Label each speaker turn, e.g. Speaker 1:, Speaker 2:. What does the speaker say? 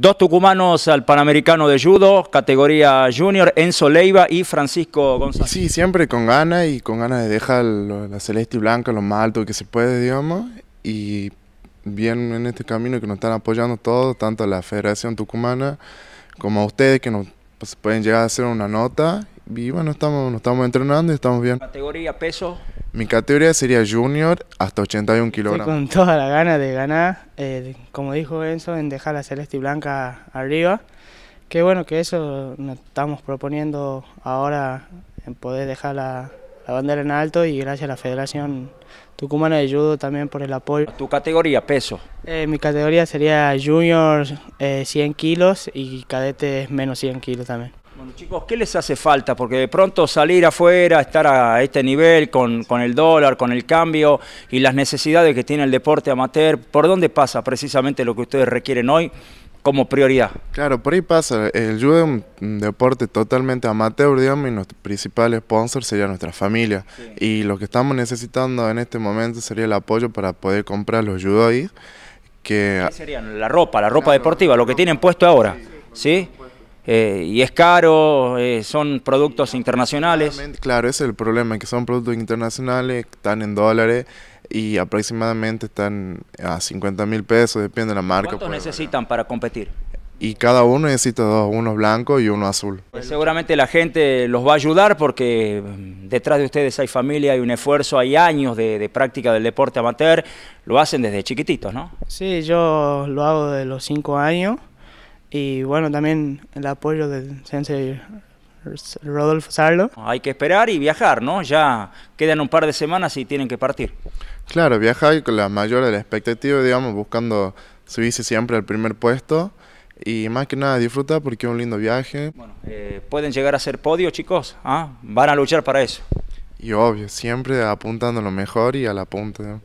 Speaker 1: Dos tucumanos al Panamericano de Judo, categoría junior, Enzo Leiva y Francisco González.
Speaker 2: Sí, siempre con ganas y con ganas de dejar la celeste y blanca lo más alto que se puede, digamos. Y bien en este camino que nos están apoyando todos, tanto la Federación Tucumana como a ustedes que nos pues, pueden llegar a hacer una nota. Y bueno, estamos, nos estamos entrenando y estamos bien.
Speaker 3: ¿Categoría peso?
Speaker 2: Mi categoría sería junior hasta 81 kilogramos. con
Speaker 3: toda la gana de ganar, eh, como dijo Enzo, en dejar la celeste y blanca arriba. Qué bueno que eso nos estamos proponiendo ahora en poder dejar la, bandera en alto y gracias a la Federación Tucumana de Judo también por el apoyo.
Speaker 1: ¿Tu categoría, peso?
Speaker 3: Eh, mi categoría sería junior 100 eh, kilos y cadetes menos 100 kilos también. Bueno,
Speaker 1: chicos, ¿qué les hace falta? Porque de pronto salir afuera, estar a este nivel con, el dólar, con el cambio y las necesidades que tiene el deporte amateur, ¿por dónde pasa precisamente lo que ustedes requieren hoy como prioridad?
Speaker 2: Claro, por ahí pasa. El judo es un deporte totalmente amateur, digamos, y nuestro principal sponsor sería nuestra familia. Y lo que estamos necesitando en este momento sería el apoyo para poder comprar los judois. Que... serían? La ropa, la ropa deportiva, lo que tienen puesto ahora. ¿sí? Eh, y es caro, eh, son productos internacionales. Claro, ese es el problema, que son productos internacionales, están en dólares y aproximadamente están a 50 mil pesos, depende de la marca. ¿Cuántos pues,
Speaker 1: necesitan para competir?
Speaker 2: y cada uno necesita dos, uno blanco y uno azul.
Speaker 1: Pues seguramente la gente los va a ayudar porque mm, detrás de ustedes hay familia, hay un esfuerzo, hay años de, de práctica del deporte amateur, lo hacen desde chiquititos, ¿no?
Speaker 3: Sí, yo lo hago desde los cinco años y bueno, también el apoyo del sensei Rodolfo Sarlo.
Speaker 1: Hay que esperar y viajar, ¿no? Ya quedan un par de semanas y tienen que partir.
Speaker 3: Claro, viajar con la
Speaker 2: mayor de expectativa, digamos, buscando subirse siempre al primer puesto. Y más que nada disfruta porque es un lindo viaje. Bueno,
Speaker 1: eh, pueden llegar a ser podio, chicos. ¿Ah? Van a luchar para eso.
Speaker 2: Y obvio, siempre apuntando lo mejor y a la punta.